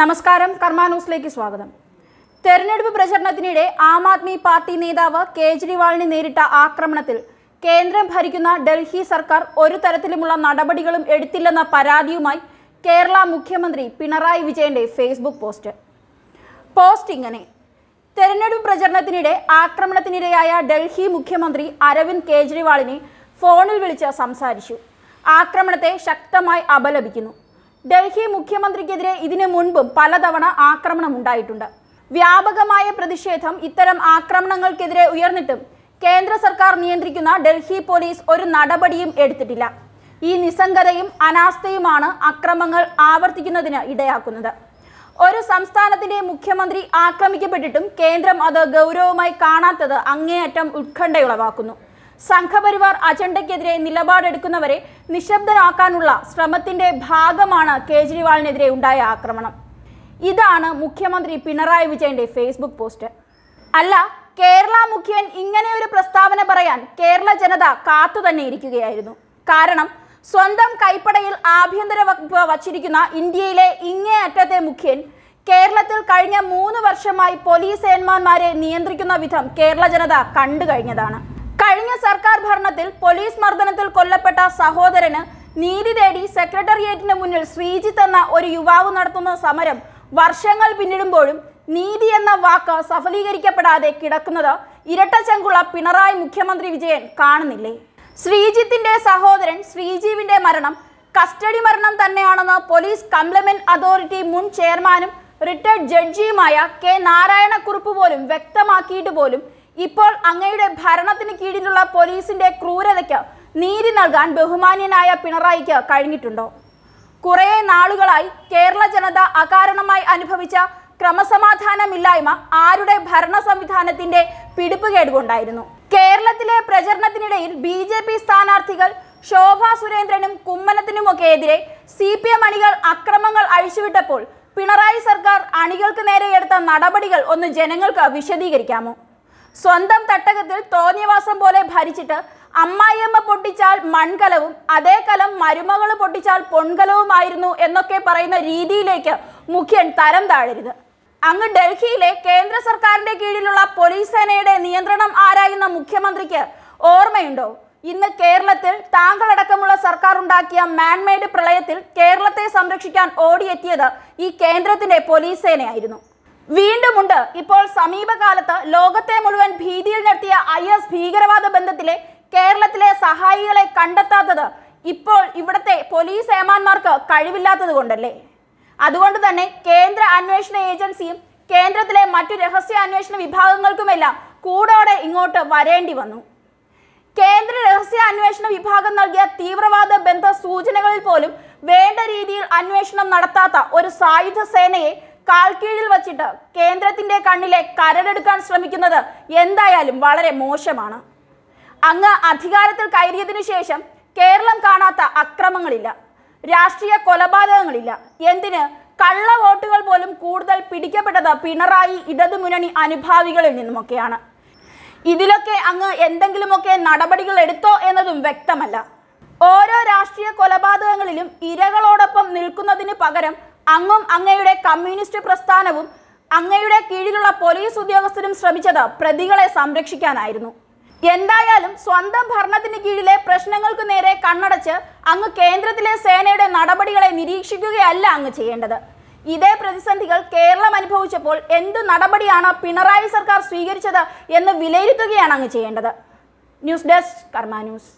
നമസ്കാരം കർമ്മ ന്യൂസിലേക്ക് സ്വാഗതം തെരഞ്ഞെടുപ്പ് പ്രചരണത്തിനിടെ ആം ആദ്മി പാർട്ടി നേതാവ് കേജ്രിവാളിനെ നേരിട്ട ആക്രമണത്തിൽ കേന്ദ്രം ഭരിക്കുന്ന ഡൽഹി സർക്കാർ ഒരു തരത്തിലുമുള്ള നടപടികളും എടുത്തില്ലെന്ന പരാതിയുമായി കേരള മുഖ്യമന്ത്രി പിണറായി വിജയന്റെ ഫേസ്ബുക്ക് പോസ്റ്റ് പോസ്റ്റ് ഇങ്ങനെ തെരഞ്ഞെടുപ്പ് പ്രചരണത്തിനിടെ ആക്രമണത്തിനിരയായ ഡൽഹി മുഖ്യമന്ത്രി അരവിന്ദ് കേജ്രിവാളിനെ ഫോണിൽ വിളിച്ച് സംസാരിച്ചു ആക്രമണത്തെ ശക്തമായി അപലപിക്കുന്നു ഡൽഹി മുഖ്യമന്ത്രിക്കെതിരെ ഇതിനു മുൻപും പലതവണ ആക്രമണം ഉണ്ടായിട്ടുണ്ട് വ്യാപകമായ പ്രതിഷേധം ഇത്തരം ആക്രമണങ്ങൾക്കെതിരെ ഉയർന്നിട്ടും കേന്ദ്ര സർക്കാർ നിയന്ത്രിക്കുന്ന ഡൽഹി പോലീസ് ഒരു നടപടിയും എടുത്തിട്ടില്ല ഈ നിസ്സംഗതയും അനാസ്ഥയുമാണ് അക്രമങ്ങൾ ആവർത്തിക്കുന്നതിന് ഇടയാക്കുന്നത് ഒരു സംസ്ഥാനത്തിന്റെ മുഖ്യമന്ത്രി ആക്രമിക്കപ്പെട്ടിട്ടും കേന്ദ്രം അത് ഗൗരവമായി കാണാത്തത് അങ്ങേയറ്റം ഉത്കണ്ഠയുളവാക്കുന്നു സംഘപരിവാർ അജണ്ടയ്ക്കെതിരെ നിലപാടെടുക്കുന്നവരെ നിശബ്ദരാക്കാനുള്ള ശ്രമത്തിന്റെ ഭാഗമാണ് കേജ്രിവാളിനെതിരെ ഉണ്ടായ ആക്രമണം ഇതാണ് മുഖ്യമന്ത്രി പിണറായി വിജയന്റെ ഫേസ്ബുക്ക് പോസ്റ്റ് അല്ല കേരള മുഖ്യൻ ഇങ്ങനെ ഒരു പ്രസ്താവന പറയാൻ കേരള ജനത കാത്തു തന്നെ ഇരിക്കുകയായിരുന്നു കാരണം സ്വന്തം കൈപ്പടയിൽ ആഭ്യന്തര വകുപ്പ് വച്ചിരിക്കുന്ന ഇന്ത്യയിലെ ഇങ്ങേയറ്റത്തെ മുഖ്യൻ കേരളത്തിൽ കഴിഞ്ഞ മൂന്ന് വർഷമായി പോലീസ് സേന്മാന്മാരെ നിയന്ത്രിക്കുന്ന വിധം കേരള ജനത കണ്ടു കഴിഞ്ഞതാണ് കഴിഞ്ഞ സർക്കാർ ഭരണത്തിൽ പോലീസ് മർദ്ദനത്തിൽ കൊല്ലപ്പെട്ട സഹോദരന് നീതി തേടി സെക്രട്ടേറിയറ്റിന് മുന്നിൽ ശ്രീജിത്ത് എന്ന ഒരു യുവാവ് നടത്തുന്ന സമരം വർഷങ്ങൾ പിന്നിടുമ്പോഴും നീതി എന്ന വാക്ക് സഫലീകരിക്കപ്പെടാതെ കിടക്കുന്നത് ഇരട്ടചെങ്കുള പിണറായി മുഖ്യമന്ത്രി വിജയൻ കാണുന്നില്ലേ ശ്രീജിത്തിന്റെ സഹോദരൻ ശ്രീജീവിന്റെ മരണം കസ്റ്റഡി മരണം തന്നെയാണെന്ന് പോലീസ് കംപ്ലമെന്റ് അതോറിറ്റി മുൻ ചെയർമാനും റിട്ടയർഡ് ജഡ്ജിയുമായ കെ നാരായണക്കുറിപ്പ് പോലും വ്യക്തമാക്കിയിട്ട് പോലും ഇപ്പോൾ അങ്ങയുടെ ഭരണത്തിന് കീഴിലുള്ള പോലീസിന്റെ ക്രൂരതയ്ക്ക് നീതി നൽകാൻ ബഹുമാന്യനായ പിണറായിക്ക് കഴിഞ്ഞിട്ടുണ്ടോ കുറേ നാളുകളായി കേരള ജനത അകാരണമായി അനുഭവിച്ച ക്രമസമാധാനമില്ലായ്മ ആരുടെ ഭരണ സംവിധാനത്തിന്റെ പിടിപ്പുകേടുകൊണ്ടായിരുന്നു കേരളത്തിലെ പ്രചരണത്തിനിടയിൽ ബി ജെ പി സ്ഥാനാർത്ഥികൾ ശോഭ സുരേന്ദ്രനും കുമ്മനത്തിനുമൊക്കെ എതിരെ സി പി എം അണികൾ അക്രമങ്ങൾ അഴിച്ചുവിട്ടപ്പോൾ പിണറായി സർക്കാർ അണികൾക്ക് എടുത്ത നടപടികൾ ഒന്ന് ജനങ്ങൾക്ക് വിശദീകരിക്കാമോ സ്വന്തം തട്ടകത്തിൽ തോന്നിയവാസം പോലെ ഭരിച്ചിട്ട് അമ്മായിയമ്മ പൊട്ടിച്ചാൽ മൺകലവും അതേ കലം മരുമകൾ പൊട്ടിച്ചാൽ പൊൺകലവുമായിരുന്നു എന്നൊക്കെ പറയുന്ന രീതിയിലേക്ക് മുഖ്യൻ തരം താഴരുത് അങ്ങ് ഡൽഹിയിലെ കേന്ദ്ര സർക്കാരിന്റെ കീഴിലുള്ള പോലീസ് സേനയുടെ നിയന്ത്രണം ആരായുന്ന മുഖ്യമന്ത്രിക്ക് ഓർമ്മയുണ്ടോ ഇന്ന് കേരളത്തിൽ താങ്കളടക്കമുള്ള സർക്കാർ ഉണ്ടാക്കിയ മാൻമെയ്ഡ് പ്രളയത്തിൽ കേരളത്തെ സംരക്ഷിക്കാൻ ഓടിയെത്തിയത് ഈ കേന്ദ്രത്തിന്റെ പോലീസ് സേനയായിരുന്നു വീണ്ടുമുണ്ട് ഇപ്പോൾ സമീപകാലത്ത് ലോകത്തെ മുഴുവൻ ഭീതിയിൽ നിർത്തിയ ഐ എസ് ഭീകരവാദ ബന്ധത്തിലെ കേരളത്തിലെ സഹായികളെ കണ്ടെത്താത്തത് ഇപ്പോൾ ഇവിടുത്തെ പോലീസ് ഏമാന്മാർക്ക് കഴിവില്ലാത്തത് കൊണ്ടല്ലേ അതുകൊണ്ട് തന്നെ കേന്ദ്ര അന്വേഷണ ഏജൻസിയും കേന്ദ്രത്തിലെ മറ്റു രഹസ്യ അന്വേഷണ വിഭാഗങ്ങൾക്കുമെല്ലാം കൂടോടെ ഇങ്ങോട്ട് വരേണ്ടി വന്നു കേന്ദ്ര രഹസ്യ അന്വേഷണ വിഭാഗം നൽകിയ തീവ്രവാദ ബന്ധ സൂചനകളിൽ പോലും വേണ്ട രീതിയിൽ അന്വേഷണം നടത്താത്ത ഒരു സായുധ സേനയെ കാൽക്കീഴിൽ വച്ചിട്ട് കേന്ദ്രത്തിന്റെ കണ്ണിലെ കരടെടുക്കാൻ ശ്രമിക്കുന്നത് എന്തായാലും വളരെ മോശമാണ് അങ്ങ് അധികാരത്തിൽ കയറിയതിനു ശേഷം കേരളം കാണാത്ത അക്രമങ്ങളില്ല രാഷ്ട്രീയ കൊലപാതകങ്ങളില്ല എന്തിന് കള്ള വോട്ടുകൾ പോലും കൂടുതൽ പിടിക്കപ്പെട്ടത് പിണറായി ഇടതുമുന്നണി അനുഭാവികളിൽ നിന്നുമൊക്കെയാണ് ഇതിലൊക്കെ അങ്ങ് എന്തെങ്കിലുമൊക്കെ നടപടികൾ എടുത്തോ എന്നതും വ്യക്തമല്ല ഓരോ രാഷ്ട്രീയ കൊലപാതകങ്ങളിലും ഇരകളോടൊപ്പം നിൽക്കുന്നതിന് പകരം അങ്ങും അങ്ങയുടെ കമ്മ്യൂണിസ്റ്റ് പ്രസ്ഥാനവും അങ്ങയുടെ കീഴിലുള്ള പോലീസ് ഉദ്യോഗസ്ഥരും ശ്രമിച്ചത് പ്രതികളെ സംരക്ഷിക്കാനായിരുന്നു എന്തായാലും സ്വന്തം ഭരണത്തിന് കീഴിലെ പ്രശ്നങ്ങൾക്ക് നേരെ കണ്ണടച്ച് അങ്ങ് കേന്ദ്രത്തിലെ സേനയുടെ നടപടികളെ നിരീക്ഷിക്കുകയല്ല അങ്ങ് ചെയ്യേണ്ടത് ഇതേ പ്രതിസന്ധികൾ കേരളം അനുഭവിച്ചപ്പോൾ എന്ത് നടപടിയാണ് പിണറായി സർക്കാർ സ്വീകരിച്ചത് എന്ന് വിലയിരുത്തുകയാണ് അങ്ങ് ചെയ്യേണ്ടത് ന്യൂസ് ഡെസ്ക് കർമാ ന്യൂസ്